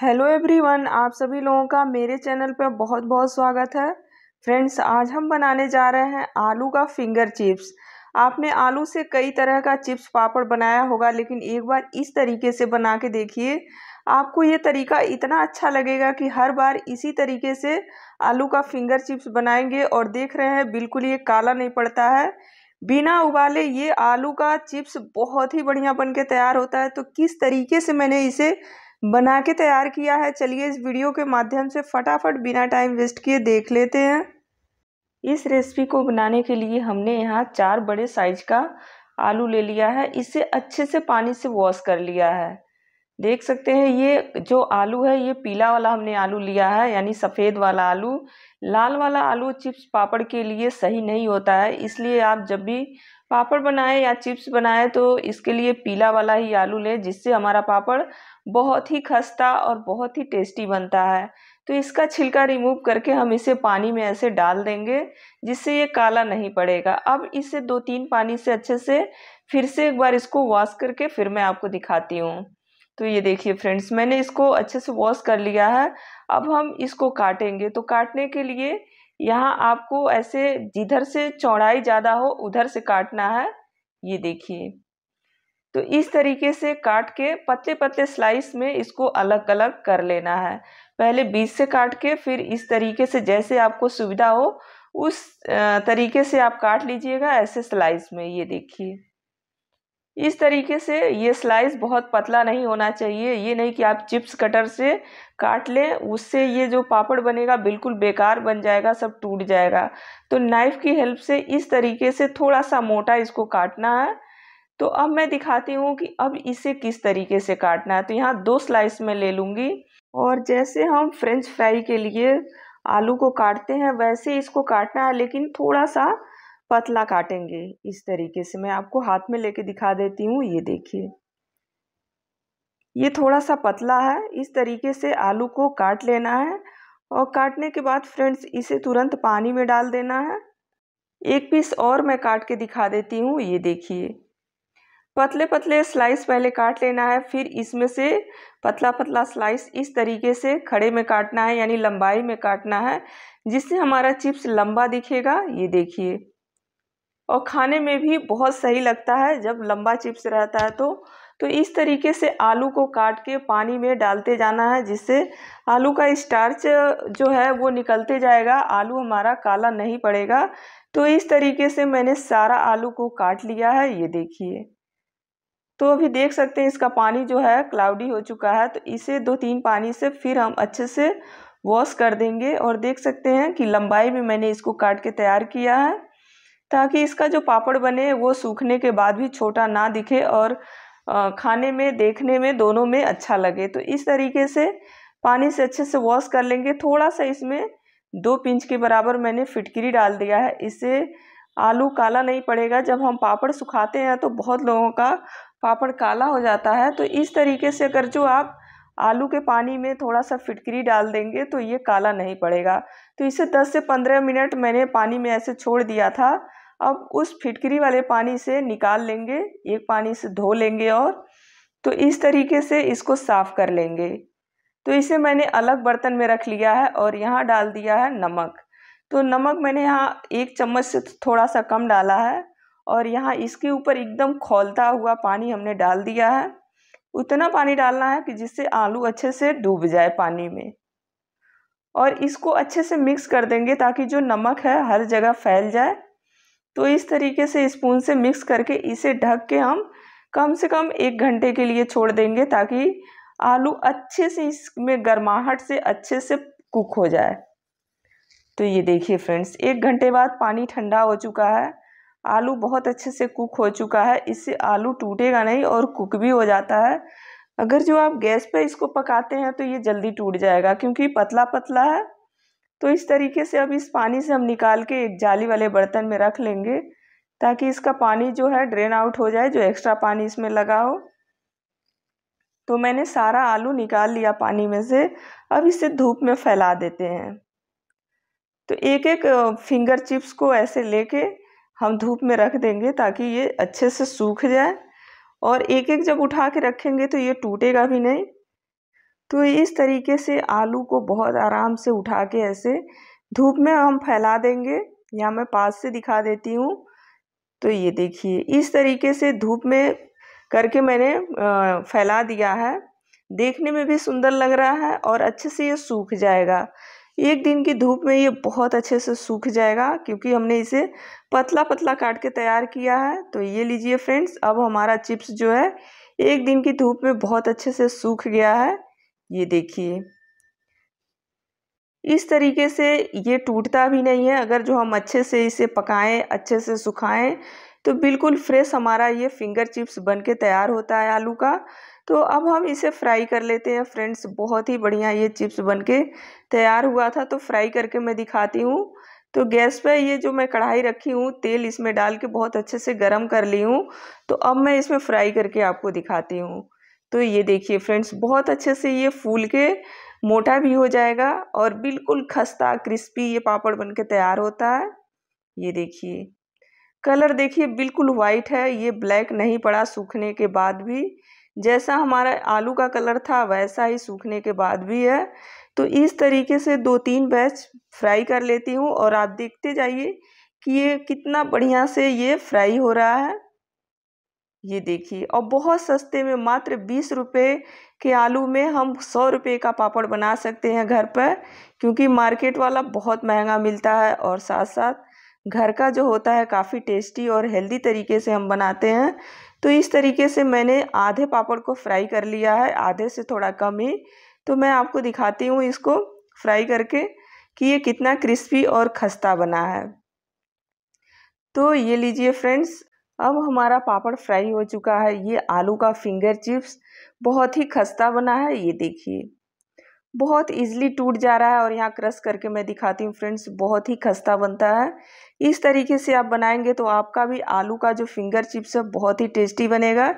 hello everyone आप सभी लोगों का मेरे चैनल पर बहुत बहुत स्वागत है फ्रेंड्स आज हम बनाने जा रहे हैं आलू का फिंगर चिप्स आपने आलू से कई तरह का चिप्स पापड़ बनाया होगा लेकिन एक बार इस तरीके से बना के देखिए आपको ये तरीका इतना अच्छा लगेगा कि हर बार इसी तरीके से आलू का फिंगर चिप्स बनाएंगे और देख रहे हैं बिल्कुल ये काला नहीं पड़ता है बिना उबाले ये आलू का चिप्स बहुत ही बढ़िया बन के तैयार होता है तो किस तरीके से मैंने इसे बना के तैयार किया है चलिए इस वीडियो के माध्यम से फटाफट बिना टाइम वेस्ट किए देख लेते हैं इस रेसिपी को बनाने के लिए हमने यहाँ चार बड़े साइज का आलू ले लिया है इसे अच्छे से पानी से वॉश कर लिया है देख सकते हैं ये जो आलू है ये पीला वाला हमने आलू लिया है यानी सफ़ेद वाला आलू लाल वाला आलू चिप्स पापड़ के लिए सही नहीं होता है इसलिए आप जब भी पापड़ बनाए या चिप्स बनाए तो इसके लिए पीला वाला ही आलू लें जिससे हमारा पापड़ बहुत ही खस्ता और बहुत ही टेस्टी बनता है तो इसका छिलका रिमूव करके हम इसे पानी में ऐसे डाल देंगे जिससे ये काला नहीं पड़ेगा अब इसे दो तीन पानी से अच्छे से फिर से एक बार इसको वॉश करके फिर मैं आपको दिखाती हूँ तो ये देखिए फ्रेंड्स मैंने इसको अच्छे से वॉश कर लिया है अब हम इसको काटेंगे तो काटने के लिए यहाँ आपको ऐसे जिधर से चौड़ाई ज़्यादा हो उधर से काटना है ये देखिए तो इस तरीके से काट के पतले पतले स्लाइस में इसको अलग अलग कर लेना है पहले बीच से काट के फिर इस तरीके से जैसे आपको सुविधा हो उस तरीके से आप काट लीजिएगा ऐसे स्लाइस में ये देखिए इस तरीके से ये स्लाइस बहुत पतला नहीं होना चाहिए ये नहीं कि आप चिप्स कटर से काट लें उससे ये जो पापड़ बनेगा बिल्कुल बेकार बन जाएगा सब टूट जाएगा तो नाइफ़ की हेल्प से इस तरीके से थोड़ा सा मोटा इसको काटना है तो अब मैं दिखाती हूँ कि अब इसे किस तरीके से काटना है तो यहाँ दो स्लाइस में ले लूँगी और जैसे हम फ्रेंच फ्राई के लिए आलू को काटते हैं वैसे इसको काटना है लेकिन थोड़ा सा पतला काटेंगे इस तरीके से मैं आपको हाथ में लेके दिखा देती हूँ ये देखिए ये थोड़ा सा पतला है इस तरीके से आलू को काट लेना है और काटने के बाद फ्रेंड्स इसे तुरंत पानी में डाल देना है एक पीस और मैं काट के दिखा देती हूँ ये देखिए पतले पतले स्लाइस पहले काट लेना है फिर इसमें से पतला पतला स्लाइस इस तरीके से खड़े में काटना है यानी लंबाई में काटना है जिससे हमारा चिप्स लंबा दिखेगा ये देखिए और खाने में भी बहुत सही लगता है जब लंबा चिप्स रहता है तो तो इस तरीके से आलू को काट के पानी में डालते जाना है जिससे आलू का स्टार्च जो है वो निकलते जाएगा आलू हमारा काला नहीं पड़ेगा तो इस तरीके से मैंने सारा आलू को काट लिया है ये देखिए तो अभी देख सकते हैं इसका पानी जो है क्लाउडी हो चुका है तो इसे दो तीन पानी से फिर हम अच्छे से वॉश कर देंगे और देख सकते हैं कि लंबाई में मैंने इसको काट के तैयार किया है ताकि इसका जो पापड़ बने वो सूखने के बाद भी छोटा ना दिखे और खाने में देखने में दोनों में अच्छा लगे तो इस तरीके से पानी से अच्छे से वॉश कर लेंगे थोड़ा सा इसमें दो पिंच के बराबर मैंने फिटकरी डाल दिया है इससे आलू काला नहीं पड़ेगा जब हम पापड़ सुखाते हैं तो बहुत लोगों का पापड़ काला हो जाता है तो इस तरीके से अगर जो आप आलू के पानी में थोड़ा सा फिटकरी डाल देंगे तो ये काला नहीं पड़ेगा तो इसे 10 से 15 मिनट मैंने पानी में ऐसे छोड़ दिया था अब उस फिटकरी वाले पानी से निकाल लेंगे एक पानी से धो लेंगे और तो इस तरीके से इसको साफ़ कर लेंगे तो इसे मैंने अलग बर्तन में रख लिया है और यहाँ डाल दिया है नमक तो नमक मैंने यहाँ एक चम्मच से थोड़ा सा कम डाला है और यहाँ इसके ऊपर एकदम खोलता हुआ पानी हमने डाल दिया है उतना पानी डालना है कि जिससे आलू अच्छे से डूब जाए पानी में और इसको अच्छे से मिक्स कर देंगे ताकि जो नमक है हर जगह फैल जाए तो इस तरीके से स्पून से मिक्स करके इसे ढक के हम कम से कम एक घंटे के लिए छोड़ देंगे ताकि आलू अच्छे से इसमें गर्माहट से अच्छे से कुक हो जाए तो ये देखिए फ्रेंड्स एक घंटे बाद पानी ठंडा हो चुका है आलू बहुत अच्छे से कुक हो चुका है इससे आलू टूटेगा नहीं और कुक भी हो जाता है अगर जो आप गैस पे इसको पकाते हैं तो ये जल्दी टूट जाएगा क्योंकि पतला पतला है तो इस तरीके से अब इस पानी से हम निकाल के एक जाली वाले बर्तन में रख लेंगे ताकि इसका पानी जो है ड्रेन आउट हो जाए जो एक्स्ट्रा पानी इसमें लगा हो तो मैंने सारा आलू निकाल लिया पानी में से अब इसे धूप में फैला देते हैं तो एक एक फिंगर चिप्स को ऐसे लेके हम धूप में रख देंगे ताकि ये अच्छे से सूख जाए और एक एक जब उठा के रखेंगे तो ये टूटेगा भी नहीं तो इस तरीके से आलू को बहुत आराम से उठा के ऐसे धूप में हम फैला देंगे या मैं पास से दिखा देती हूँ तो ये देखिए इस तरीके से धूप में करके मैंने फैला दिया है देखने में भी सुंदर लग रहा है और अच्छे से ये सूख जाएगा एक दिन की धूप में ये बहुत अच्छे से सूख जाएगा क्योंकि हमने इसे पतला पतला काट के तैयार किया है तो ये लीजिए फ्रेंड्स अब हमारा चिप्स जो है एक दिन की धूप में बहुत अच्छे से सूख गया है ये देखिए इस तरीके से ये टूटता भी नहीं है अगर जो हम अच्छे से इसे पकाएं अच्छे से सुखाएं तो बिल्कुल फ्रेश हमारा ये फिंगर चिप्स बन के तैयार होता है आलू का तो अब हम इसे फ्राई कर लेते हैं फ्रेंड्स बहुत ही बढ़िया ये चिप्स बन के तैयार हुआ था तो फ्राई करके मैं दिखाती हूँ तो गैस पे ये जो मैं कढ़ाई रखी हूँ तेल इसमें डाल के बहुत अच्छे से गर्म कर ली हूँ तो अब मैं इसमें फ्राई करके आपको दिखाती हूँ तो ये देखिए फ्रेंड्स बहुत अच्छे से ये फूल के मोटा भी हो जाएगा और बिल्कुल खस्ता क्रिस्पी ये पापड़ बन के तैयार होता है ये देखिए कलर देखिए बिल्कुल वाइट है ये ब्लैक नहीं पड़ा सूखने के बाद भी जैसा हमारा आलू का कलर था वैसा ही सूखने के बाद भी है तो इस तरीके से दो तीन बैच फ्राई कर लेती हूँ और आप देखते जाइए कि ये कितना बढ़िया से ये फ्राई हो रहा है ये देखिए और बहुत सस्ते में मात्र बीस रुपये के आलू में हम सौ रुपये का पापड़ बना सकते हैं घर पर क्योंकि मार्केट वाला बहुत महंगा मिलता है और साथ साथ घर का जो होता है काफ़ी टेस्टी और हेल्दी तरीके से हम बनाते हैं तो इस तरीके से मैंने आधे पापड़ को फ्राई कर लिया है आधे से थोड़ा कम ही तो मैं आपको दिखाती हूँ इसको फ्राई करके कि ये कितना क्रिस्पी और खस्ता बना है तो ये लीजिए फ्रेंड्स अब हमारा पापड़ फ्राई हो चुका है ये आलू का फिंगर चिप्स बहुत ही खस्ता बना है ये देखिए बहुत इजीली टूट जा रहा है और यहाँ क्रश करके मैं दिखाती हूँ फ्रेंड्स बहुत ही खस्ता बनता है इस तरीके से आप बनाएंगे तो आपका भी आलू का जो फिंगर चिप्स है बहुत ही टेस्टी बनेगा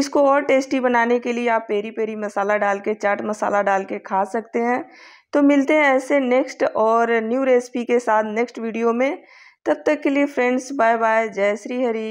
इसको और टेस्टी बनाने के लिए आप पेरी पेरी मसाला डाल के चाट मसाला डाल के खा सकते हैं तो मिलते हैं ऐसे नेक्स्ट और न्यू रेसिपी के साथ नेक्स्ट वीडियो में तब तक के लिए फ्रेंड्स बाय बाय जय श्री हरी